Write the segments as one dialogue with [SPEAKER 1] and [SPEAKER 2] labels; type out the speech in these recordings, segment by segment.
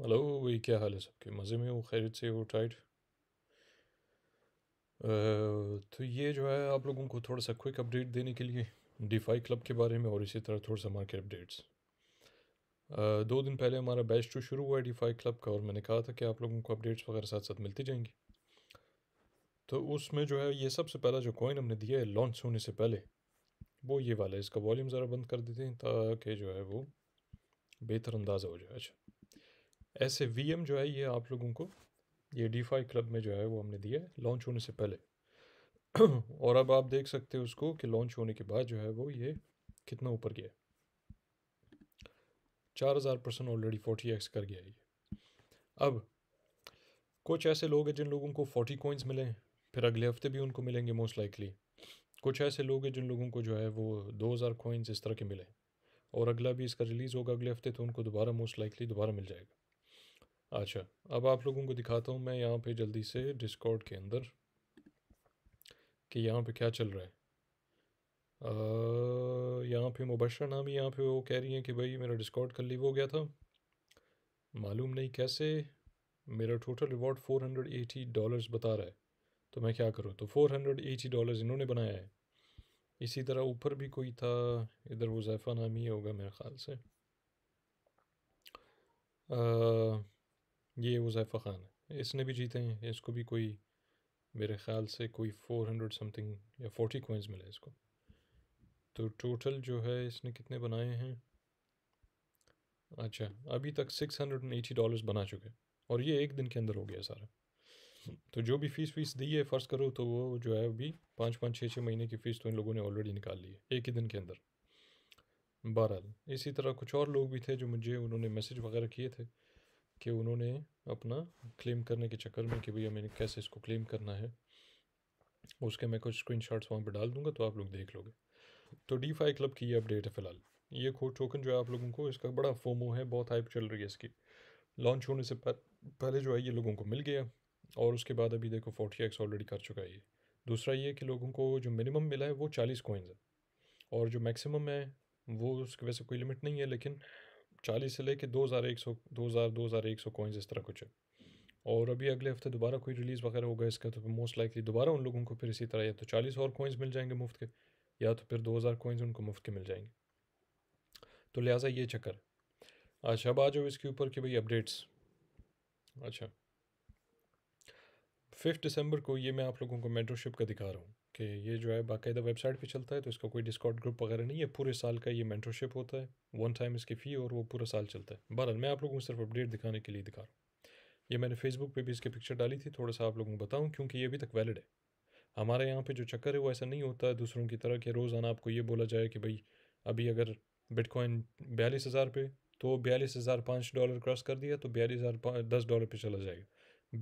[SPEAKER 1] Hello भाई क्या हाल है सबके मज़े में हो खैरियत से हो टाइट तो ये जो है आप लोगों को थोड़ा सा क्विक अपडेट देने के लिए डिफाई क्लब के बारे में और इसी तरह थोड़ा सा मार्केट अपडेट्स दो दिन पहले हमारा बैच टू शुरू हुआ है डिफाई क्लब का और मैंने कहा था कि आप लोगों को अपडेट्स वगैरह साथ साथ मिलती जाएंगी तो उसमें जो है ये सबसे पहला जो कॉइन हमने दिया है लॉन्च होने से पहले वो ये वाला है इसका वॉल्यूम ज़रा बंद कर देते हैं ताकि जो है वो बेहतर अंदाज़ा हो जाए अच्छा ऐसे वी जो है ये आप लोगों को ये फाई क्लब में जो है वो हमने दिया है लॉन्च होने से पहले और अब आप देख सकते हो उसको कि लॉन्च होने के बाद जो है वो ये कितना ऊपर गया है चार हज़ार परसेंट ऑलरेडी फोर्टी एक्स कर गया है ये अब कुछ ऐसे लोग हैं जिन लोगों को फोर्टी कोइंस मिले फिर अगले हफ्ते भी उनको मिलेंगे मोस्ट लाइकली कुछ ऐसे लोग हैं जिन लोगों को जो है वो दो हज़ार इस तरह के मिले और अगला भी इसका रिलीज़ होगा अगले हफ्ते तो उनको दोबारा मोस्ट लाइकली दोबारा मिल जाएगा अच्छा अब आप लोगों को दिखाता हूँ मैं यहाँ पे जल्दी से डिस्कॉर्ड के अंदर कि यहाँ पे क्या चल रहा है यहाँ पे मुबशरा नाम ही यहाँ पे वो कह रही हैं कि भाई मेरा डिस्कॉर्ड कल लीव हो गया था मालूम नहीं कैसे मेरा total reward four hundred eighty dollars बता रहा है तो मैं क्या करूँ तो फोर हंड्रेड एटी इन्होंने बनाया है इसी तरह ऊपर भी कोई था इधर वो जैफ़ा नाम ही होगा मेरे ख्याल से आ, ये उज़ैफ़ा ख़ान है इसने भी जीते हैं इसको भी कोई मेरे ख़्याल से कोई फ़ोर हंड्रेड समथिंग या फोर्टी कोइंस मिले इसको तो टोटल जो है इसने कितने बनाए हैं अच्छा अभी तक six hundred and eighty dollars बना चुके और ये एक दिन के अंदर हो गया सारा तो जो भी फ़ीस फीस दी है फ़र्ज़ करो तो वो जो है अभी पाँच पाँच छः छः महीने की फ़ीस तो इन लोगों ने ऑलरेडी निकाल ली है एक ही दिन के अंदर बहरहाल इसी तरह कुछ और लोग भी थे जो मुझे उन्होंने मैसेज वगैरह किए थे कि उन्होंने अपना क्लेम करने के चक्कर में कि भैया मैंने कैसे इसको क्लेम करना है उसके मैं कुछ स्क्रीन शॉट्स वहाँ पर डाल दूँगा तो आप लोग देख लोगे तो डी फाई क्लब की ये अपडेट है फिलहाल ये खो टोकन जो है आप लोगों को इसका बड़ा फोमो है बहुत हाइप चल रही है इसकी लॉन्च होने से पहले जो है ये लोगों को मिल गया और उसके बाद अभी देखो फोर्टी एक्स ऑलरेडी कर चुका है ये दूसरा ये कि लोगों को जो मिनिमम मिला है वो चालीस कोइंस है और जो मैक्सिमम है वो उसके वैसे कोई लिमिट नहीं है लेकिन चालीस से लेके दो हज़ार एक सौ दो हज़ार दो हज़ार एक सौ कोइंस इस तरह कुछ है और अभी अगले हफ्ते दोबारा कोई रिलीज़ वगैरह होगा इसका तो मोस्ट लाइकली दोबारा उन लोगों को फिर इसी तरह या तो चालीस और कोइंस मिल जाएंगे मुफ्त के या तो फिर दो हज़ार कोइंस उनको मुफ्त के मिल जाएंगे तो लिहाजा ये चक्कर अच्छा अब आ जाओ इसके ऊपर कि भाई अपडेट्स अच्छा फिफ्थ दिसंबर को ये मैं आप लोगों को मेट्रोशिप का दिखा रहा हूँ कि ये जो है बाकायदा वेबसाइट पे चलता है तो इसका कोई डिस्काउंट ग्रुप वगैरह नहीं है पूरे साल का ये मेंटरशिप होता है वन टाइम इसकी फ़ी और वो पूरा साल चलता है बहरहाल मैं आप लोगों को सिर्फ अपडेट दिखाने के लिए दिखा रहा हूँ ये मैंने फेसबुक पे भी इसकी पिक्चर डाली थी थोड़ा सा आप लोगों को बताऊँ क्योंकि ये अभी तक वैलिड है हमारे यहाँ पर जो चक्कर है वो ऐसा नहीं होता है दूसरों की तरह कि रोज़ाना आपको ये बोला जाए कि भाई अभी अगर बिटकॉइन बयालीस हज़ार पे तो बयालीस हज़ार पाँच डॉलर क्रॉस कर दिया तो बयालीस हज़ार दस डॉलर पे चला जाएगा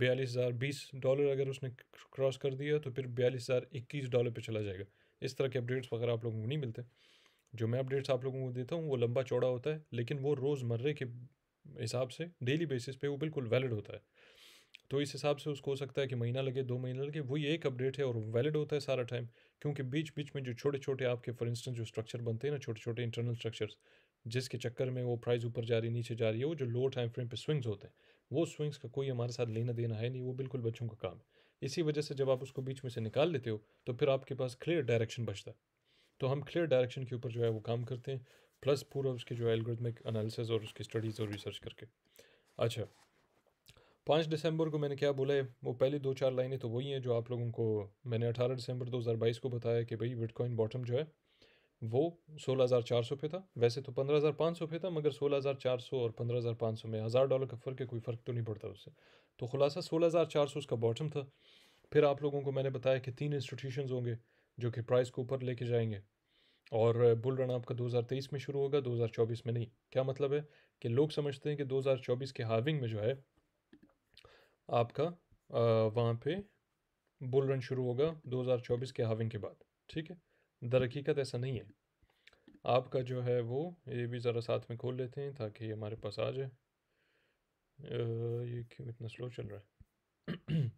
[SPEAKER 1] बयालीस हज़ार बीस डॉलर अगर उसने क्रॉस कर दिया तो फिर बयालीस हज़ार इक्कीस डॉलर पर चला जाएगा इस तरह के अपडेट्स वगैरह आप लोगों को नहीं मिलते जो मैं अपडेट्स आप लोगों को देता हूँ वो लंबा चौड़ा होता है लेकिन वो रोज़मर्रे के हिसाब से डेली बेसिस पे वो बिल्कुल वैलिड होता है तो इस हिसाब से उसको हो सकता है कि महीना लगे दो महीना लगे वही एक अपडेट है और वैलिड होता है सारा टाइम क्योंकि बीच बीच में जो छोटे छोटे आपके फॉर इंस्टेंस जो स्ट्रक्चर बनते हैं ना छोटे छोटे इंटरनल स्ट्रक्चर्स जिसके चक्कर में वो प्राइस ऊपर जा रही नीचे जा रही है वो जो लो टाइम फ्रेम पे स्विंग्स होते हैं वो स्विंग्स का कोई हमारे साथ लेना देना है नहीं वो बिल्कुल बच्चों का काम है इसी वजह से जब आप उसको बीच में से निकाल लेते हो तो फिर आपके पास क्लियर डायरेक्शन बचता है तो हम क्लियर डायरेक्शन के ऊपर जो है वो काम करते हैं प्लस पूरा उसके जो एल्गोरिथमिक एनालिसिस और उसकी स्टडीज़ और रिसर्च करके अच्छा पाँच दिसंबर को मैंने क्या बोला है वो पहली दो चार लाइनें तो वही हैं जो आप लोगों को मैंने अठारह दिसंबर बाईस को बताया कि भाई बिटकॉइन बॉटम जो है वो 16,400 पे था वैसे तो 15,500 पे था मगर 16,400 और 15,500 में हज़ार डॉलर का फ़र्क है कोई फ़र्क तो नहीं पड़ता उससे तो खुलासा 16,400 उसका बॉटम था फिर आप लोगों को मैंने बताया कि तीन इंस्टीट्यूशन होंगे जो कि प्राइस को ऊपर लेके जाएंगे और बुल रन आपका 2023 में शुरू होगा 2024 में नहीं क्या मतलब है कि लोग समझते हैं कि 2024 के हाविंग में जो है आपका वहाँ पे बुल रन शुरू होगा 2024 के हाविंग के बाद ठीक है दर हकीकत ऐसा नहीं है आपका जो है वो ये भी ज़रा साथ में खोल लेते हैं ताकि ये हमारे पास आ जाए ये क्यों इतना स्लो चल रहा है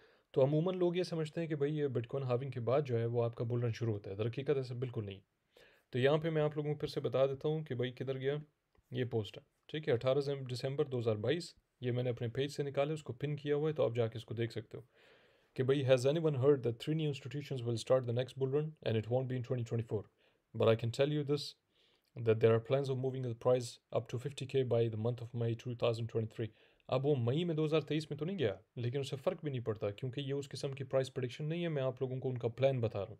[SPEAKER 1] तो अमूमन लोग ये समझते हैं कि भाई ये बिटकॉइन हाविंग के बाद जो है वो आपका बुल रन शुरू होता है दरकीकत ऐसा बिल्कुल नहीं तो यहाँ पे मैं आप लोगों को फिर से बता देता हूँ कि भाई किधर गया ये पोस्ट है ठीक है अठारह दिसंबर दो ये मैंने अपने पेज से निकाले उसको पिन किया हुआ है तो आप जाके इसको देख सकते हो कि भाई has anyone heard the three new institution will start the next bull run and it won't be in twenty twenty four But I can tell you this that there are plans of moving the price up to 50k by the month of May 2023 अब वो मई में 2023 में तो नहीं गया लेकिन उससे फ़र्क भी नहीं पड़ता क्योंकि ये उस किस्म की प्राइस प्रडिक्शन नहीं है मैं आप लोगों को उनका प्लान बता रहा हूँ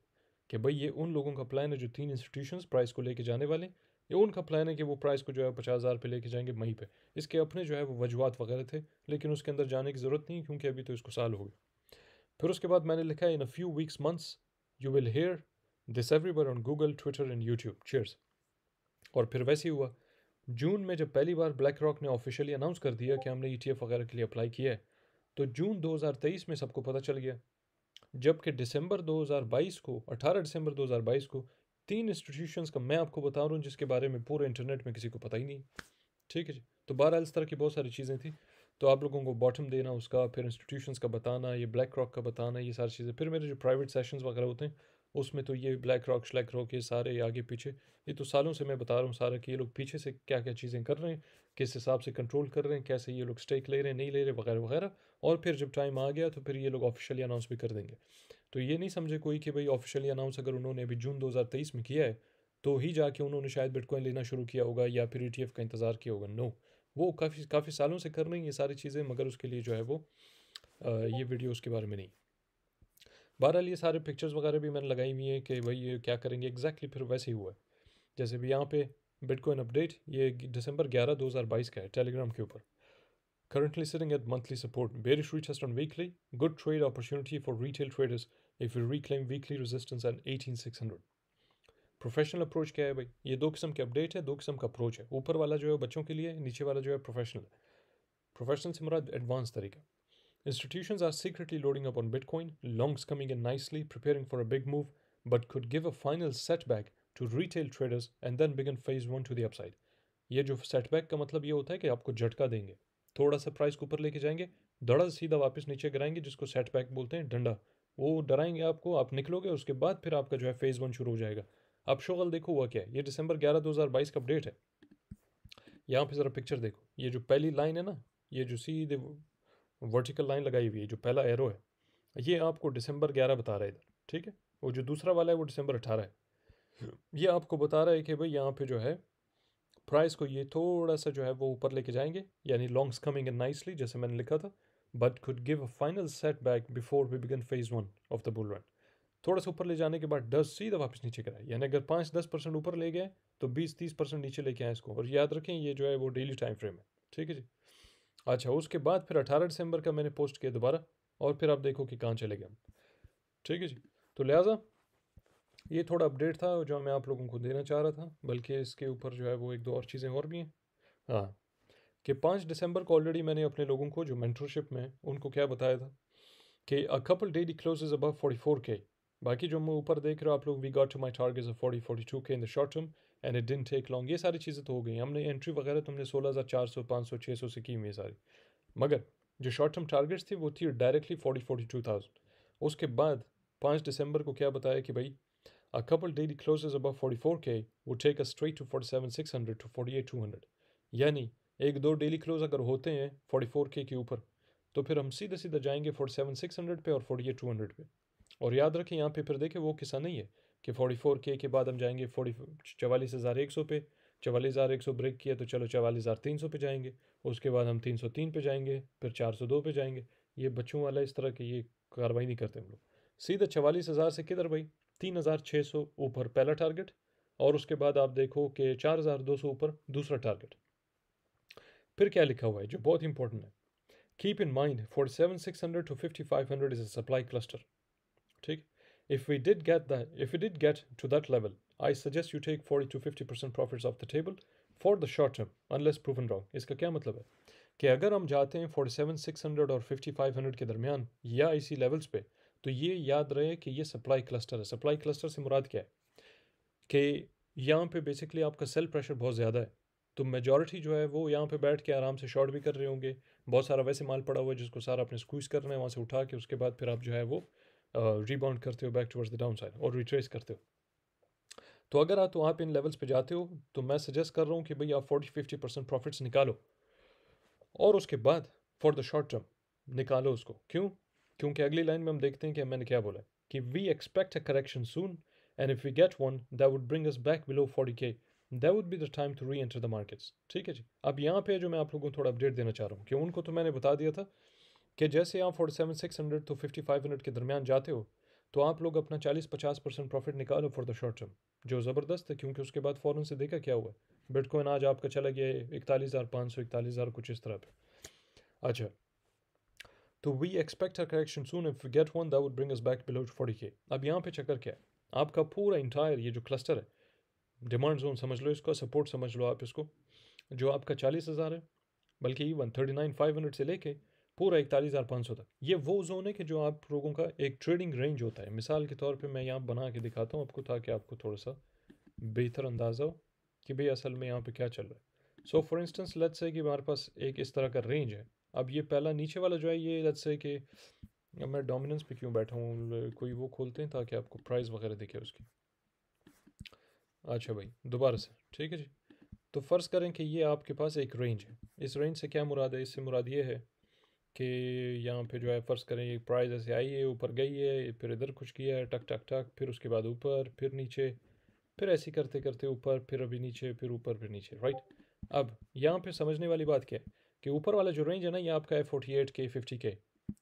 [SPEAKER 1] कि भाई ये उन लोगों का प्लान है जो तीन इंस्टीट्यूशन प्राइस को लेके जाने वाले ये उनका प्लान है कि वो प्राइस को जो है पचास हज़ार पे लेके जाएंगे मई पे इसके अपने जो है वो वजूहत वगैरह थे लेकिन उसके अंदर जाने की ज़रूरत नहीं क्योंकि अभी तो इसको साल हो गया फिर उसके बाद मैंने लिखा है in a few weeks months you will hear this everywhere on Google Twitter and YouTube cheers और फिर वैसे ही हुआ जून में जब पहली बार ब्लैक रॉक ने ऑफिशियली अनाउंस कर दिया कि हमने ई e वगैरह के लिए अप्लाई किया है तो जून 2023 में सबको पता चल गया जबकि दिसंबर 2022 को 18 दिसंबर 2022 को तीन इंस्टीट्यूशंस का मैं आपको बता रहा हूँ जिसके बारे में पूरे इंटरनेट में किसी को पता ही नहीं ठीक है जी तो बहरहाल इस तरह की बहुत सारी चीज़ें थी तो आप लोगों को बॉटम देना उसका फिर इंस्टीट्यूशंस का बताना ये ब्लैक रॉक का बताना ये सारी चीज़ें फिर मेरे जो प्राइवेट सेशंस वगैरह होते हैं उसमें तो ये ब्लैक रॉक श्लैक रॉक ये सारे आगे पीछे ये तो सालों से मैं बता रहा हूँ सारा कि ये लोग पीछे से क्या क्या चीज़ें कर रहे हैं किस हिसाब से कंट्रोल कर रहे हैं कैसे ये लोग स्टेक ले रहे हैं नहीं ले रहे वगैरह वगैरह और फिर जब टाइम आ गया तो फिर ये लोग ऑफिशियली अनाउंस भी कर देंगे तो ये नहीं समझे कोई कि भाई ऑफिशियली अनाउंस अगर उन्होंने अभी जून दो में किया है तो ही जाके उन्होंने शायद बिटकॉइन लेना शुरू किया होगा या फिर ई e का इंतज़ार किया होगा नो वो काफ़ी काफ़ी सालों से कर रही हैं ये सारी चीज़ें मगर उसके लिए जो है वो ये वीडियो उसके बारे में नहीं बहरहाल ये सारे पिक्चर्स वगैरह भी मैंने लगाई हुई हैं कि भाई ये क्या करेंगे एग्जैक्टली फिर वैसे ही हुआ है जैसे भी यहाँ पे बिटकॉइन अपडेट ये दिसंबर ग्यारह दो हज़ार बाईस का है टेलीग्राम के ऊपर currently sitting at monthly support Bearish weekly good trade opportunity for opportunity traders if traders if you reclaim weekly resistance at 18600. Professional approach क्या है भाई ये दो किस्म के अपडेट है दो किस्म का अप्रोच है ऊपर वाला जो है बच्चों के लिए नीचे वाला जो है प्रोफेशनल है प्रोफेशनल से मुराद एडवांस तरीका Institutions are secretly loading up on Bitcoin, longs coming in nicely, preparing for a big move, but could give a final setback to retail traders and then begin phase one to the upside. ये जो setback का मतलब ये होता है कि आपको झटका देंगे थोड़ा सा प्राइस को ऊपर लेके जाएंगे दड़ा सीधा वापस नीचे गिराएंगे जिसको सेटबैक बोलते हैं डंडा वो डराएंगे आपको आप निकलोगे उसके बाद फिर आपका जो है फेज़ वन शुरू हो जाएगा अब शोगल देखो हुआ क्या है ये दिसंबर 11 2022 का अपडेट है यहाँ पे ज़रा पिक्चर देखो ये जो पहली लाइन है ना ये जो सीधे वर्टिकल लाइन लगाई हुई है जो पहला एरो है ये आपको दिसंबर ग्यारह बता रहा है इधर ठीक है और जो दूसरा वाला है वो दिसंबर अठारह है ये आपको बता रहा है कि भाई यहाँ पे जो है प्राइस को ये थोड़ा सा जो है वो ऊपर लेके जाएंगे यानी लॉन्ग्स कमिंग इन नाइसली जैसे मैंने लिखा था but could give a final set back before we begin phase one of the bull run थोड़ा सा ऊपर ले जाने के बाद डस्ट सीधा वापस नीचे कराए यानी अगर पाँच दस परसेंट ऊपर ले गए तो बीस तीस परसेंट नीचे लेके आए इसको और याद रखें ये जो है वो डेली टाइम फ्रेम है ठीक है जी अच्छा उसके बाद फिर अठारह दिसंबर का मैंने पोस्ट किया दोबारा और फिर आप देखो कि कहाँ चले गए ठीक है जी तो लिहाजा ये थोड़ा अपडेट था जो मैं आप लोगों को देना चाह रहा था बल्कि इसके ऊपर जो है वो एक दो और चीज़ें और भी हैं हाँ कि पाँच दिसंबर को ऑलरेडी मैंने अपने लोगों को जो मेंटरशिप में उनको क्या बताया था कि a couple daily close above forty four K बाकी जो मैं ऊपर देख रहा हूँ आप लोग we got to my target forty forty two K in the short term and it didn't take long ये सारी चीज़ें तो हो गई हमने एंट्री वगैरह तो हमने सोलह हज़ार चार सौ पाँच सौ छः सौ से की हुई सारी मगर जो शॉर्ट टर्म टारगेट्स थे वो थी directly forty forty two thousand उसके बाद पाँच दिसंबर को क्या बताया कि भाई a couple daily close above forty four K वो take a straight to forty seven six hundred to forty eight two hundred यानी एक दो डेली क्लोज अगर होते हैं फोर्टी फोर के के ऊपर तो फिर हम सीधे सीधे जाएंगे फोर्टी सेवन सिक्स हंड्रेड पे और फोर्टी एट टू हंड्रेड पे और याद रखें यहाँ पे फिर देखें वो किसान नहीं है कि 44k के बाद हम जाएंगे फोर्टी चवालीस हज़ार एक सौ पे चवालीस हज़ार एक सौ ब्रेक किया तो चलो चवालीस हज़ार तीन सौ पे जाएंगे उसके बाद हम तीन सौ तीन पे जाएंगे फिर चार सौ दो पे जाएंगे ये बच्चों वाला इस तरह की ये कार्रवाई नहीं करते हम लोग सीधा चवालीस हज़ार से किधर भाई तीन हज़ार छः सौ ऊपर पहला टारगेट और उसके बाद आप देखो कि चार हज़ार दो सौ ऊपर दूसरा टारगेट फिर क्या लिखा हुआ है जो बहुत इंपॉर्टेंट है keep in mind forty seven six hundred to fifty five hundred is a supply cluster ठीक If we did get that, if we did get to that level, I suggest you take 40 to 50% profits off the table for the short term, unless proven wrong. इसका क्या मतलब है कि अगर हम जाते हैं 47,600 और 5500 के दरमियान या इसी लेवल्स पे तो ये याद रहे कि ये सप्लाई क्लस्टर है सप्लाई क्लस्टर से मुराद क्या है कि यहाँ पे बेसिकली आपका सेल प्रेशर बहुत ज़्यादा है तो मेजॉरिटी जो है वो यहाँ पे बैठ के आराम से शॉर्ट भी कर रहे होंगे बहुत सारा वैसे माल पड़ा हुआ है जिसको सारा आपने स्क्वीज़ रहे हैं वहाँ से उठा के उसके बाद फिर आप जो है वो रीबाउंड करते हो back towards the downside और रिट्रेस करते हो तो अगर आप वहाँ तो पे इन लेवल्स पे जाते हो तो मैं सजेस्ट कर रहा हूँ कि भाई आप फोर्टी फिफ्टी परसेंट प्रॉफिट्स निकालो और उसके बाद फॉर द शॉर्ट टर्म निकालो उसको क्यों क्योंकि अगली लाइन में हम देखते हैं कि मैंने क्या बोला कि we expect a correction soon and if we get one that would bring us back below forty K that would be the time to reenter the markets ठीक है जी अब यहाँ पे जो मैं आप लोगों को थोड़ा अपडेट देना चाह रहा हूँ कि उनको तो मैंने बता दिया था कि जैसे आप forty seven six hundred to fifty five hundred के दरमियान जाते हो तो आप लोग अपना चालीस पचास परसेंट प्रॉफिट निकालो फॉर द शॉर्ट टर्म जो ज़बरदस्त है क्योंकि उसके बाद फ़ौरन से देखा क्या हुआ बिटकॉइन आज आपका चला गया इकतालीस हज़ार पाँच सौ इकतालीस हज़ार कुछ इस तरह पर अच्छा तो we expect her correction soon if get one that would bring us back below forty K अब यहाँ पे चक्कर क्या है आपका पूरा इंटायर ये जो क्लस्टर है डिमांड जोन समझ लो इसको सपोर्ट समझ लो आप इसको जो आपका चालीस हज़ार है बल्कि one thirty nine five hundred से लेके पूरा इकतालीस हज़ार पाँच सौ तक ये वो जोन है कि जो आप लोगों का एक ट्रेडिंग रेंज होता है मिसाल के तौर पे मैं यहाँ बना के दिखाता हूँ आपको ताकि आपको थोड़ा सा बेहतर अंदाज़ा हो कि भाई असल में यहाँ पे क्या चल रहा है so for instance let's say कि हमारे पास एक इस तरह का रेंज है अब ये पहला नीचे वाला जो है ये लत से कि मैं डोमिनेंस पे क्यों बैठा हूँ कोई वो खोलते हैं ताकि आपको प्राइस वगैरह दिखे उसकी अच्छा भाई दोबारा से ठीक है जी तो फ़र्ज़ करें कि ये आपके पास एक रेंज है इस रेंज से क्या मुराद है इससे मुराद ये है कि यहाँ पे जो है फ़र्ज़ करें एक प्राइस ऐसे आई है ऊपर गई है फिर इधर कुछ किया है टक टक टक फिर उसके बाद ऊपर फिर नीचे फिर ऐसे करते करते ऊपर फिर अभी नीचे फिर ऊपर फिर नीचे राइट अब यहाँ पे समझने वाली बात क्या है कि ऊपर वाला जो रेंज है ना ये आपका है फोर्टी एट के फिफ्टी के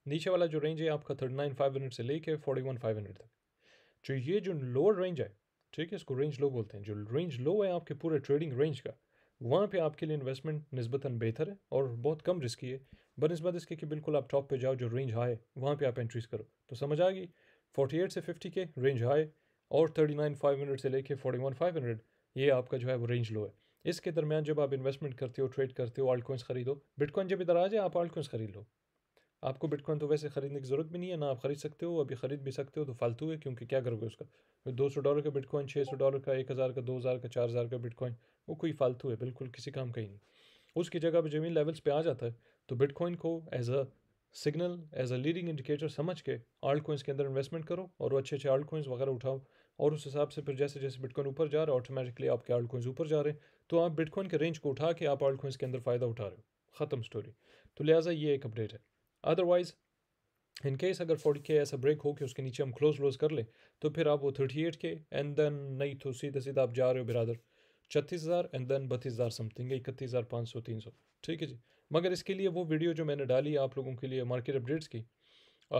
[SPEAKER 1] नीचे वाला जो रेंज है आपका थर्टी नाइन फाइव हंड्रेड से लेके फोर्टी वन फाइव हंड्रेड तक जो ये जो लोअर रेंज है ठीक है इसको रेंज लो बोलते हैं जो रेंज लो है आपके पूरे ट्रेडिंग रेंज का वहाँ पे आपके लिए इन्वेस्टमेंट नस्बता बेहतर है और बहुत कम रिस्की है बनस्बत इसके कि बिल्कुल आप टॉप पे जाओ जो रेंज हाई वहाँ पे आप एंट्रीज करो तो समझ आ गई एट से फिफ्टी के रेंज हाई और थर्टी नाइन फाइव हंड्रेड से लेके फाइव हंड्रेड ये आपका जो है वो रेंज लो है इसके दरमियान जब आप इन्वेस्टमेंट करते हो ट्रेड करते हो ऑल्ट कोइंस खरीदो बिटकॉइन जब इधर आ जाए आप आल्ट खरीद लो आपको बिटकॉइन तो वैसे खरीदने की ज़रूरत भी नहीं है ना आप खरीद सकते हो अभी खरीद भी सकते हो तो फालतू है क्योंकि क्या करोगे उसका दो सौ डॉलर का बिटकॉइन छः सौ डॉलर का एक हज़ार का दो हज़ार का चार हज़ार का बिटकॉइन वो कोई फालतू है बिल्कुल किसी काम का ही नहीं उसकी जगह पर जमीन लेवल्स पे आ जाता है तो बिटकॉइन को as a signal as a leading indicator समझ के आल्ट कोइंस के अंदर इन्वेस्टमेंट करो और वो अच्छे अच्छे आल्ट कोइंस वगैरह उठाओ और उस हिसाब से फिर जैसे जैसे बिटकॉइन ऊपर जा रहे है ऑटोमेटिकली आपके आल्ट कोइंस ऊपर जा रहे हैं तो आप बिटकॉइन के रेंज को उठा के आप आल्ट कोइंस के अंदर फ़ायदा उठा रहे हो ख़त्म स्टोरी तो लिहाजा ये एक अपडेट है अदरवाइज़ इन केस अगर फोर्टी के ऐसा ब्रेक हो कि उसके नीचे हम क्लोज क्लोज कर लें तो फिर आप वो thirty eight K and then नहीं तो सीधा सीधा आप जा रहे हो बिरादर छत्तीस हज़ार एंड देन बत्तीस हज़ार समथिंग इकतीस हज़ार पाँच सौ तीन सौ ठीक है जी मगर इसके लिए वो वीडियो जो मैंने डाली आप लोगों के लिए मार्केट अपडेट्स की आ,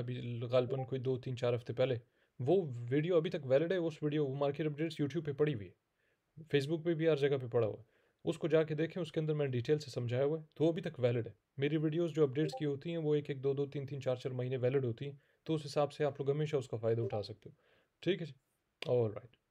[SPEAKER 1] अभी गालबन कोई दो तीन चार हफ्ते पहले वो वीडियो अभी तक वैलिड है उस वीडियो वो मार्केट अपडेट्स यूट्यूब पे पड़ी हुई है फेसबुक पे भी हर जगह पे पड़ा हुआ है उसको जाके देखें उसके अंदर मैंने डिटेल से समझाया हुआ है तो वो अभी तक वैलिड है मेरी वीडियोस जो अपडेट्स की होती हैं वो एक एक दो दो तीन तीन चार चार महीने वैलिड होती हैं तो उस हिसाब से आप लोग हमेशा उसका फ़ायदा उठा सकते हो ठीक है जी ऑल राइट